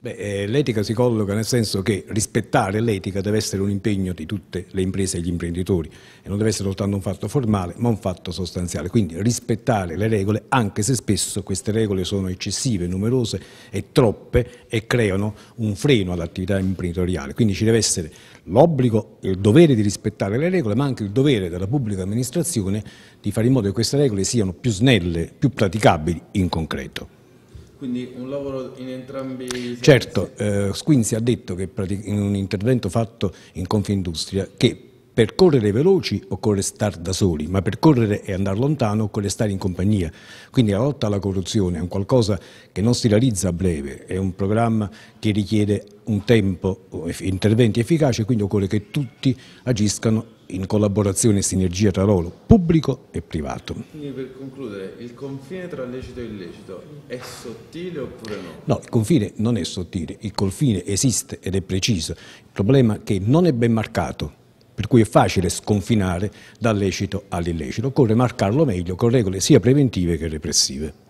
Beh, eh, l'etica si colloca nel senso che rispettare l'etica deve essere un impegno di tutte le imprese e gli imprenditori e non deve essere soltanto un fatto formale ma un fatto sostanziale, quindi rispettare le regole anche se spesso queste regole sono eccessive, numerose e troppe e creano un freno all'attività imprenditoriale, quindi ci deve essere l'obbligo, il dovere di rispettare le regole ma anche il dovere della pubblica amministrazione di fare in modo che queste regole siano più snelle, più praticabili in concreto. Quindi un lavoro in entrambi i sensi. Certo, eh, Squinzi ha detto che in un intervento fatto in Confindustria che per correre veloci occorre star da soli, ma per correre e andare lontano occorre stare in compagnia. Quindi la lotta alla corruzione è un qualcosa che non si realizza a breve, è un programma che richiede un tempo, interventi efficaci, quindi occorre che tutti agiscano in collaborazione e sinergia tra loro, pubblico e privato. Quindi per concludere, il confine tra lecito e illecito è sottile oppure no? No, il confine non è sottile, il confine esiste ed è preciso, il problema è che non è ben marcato per cui è facile sconfinare dal lecito all'illecito, occorre marcarlo meglio con regole sia preventive che repressive.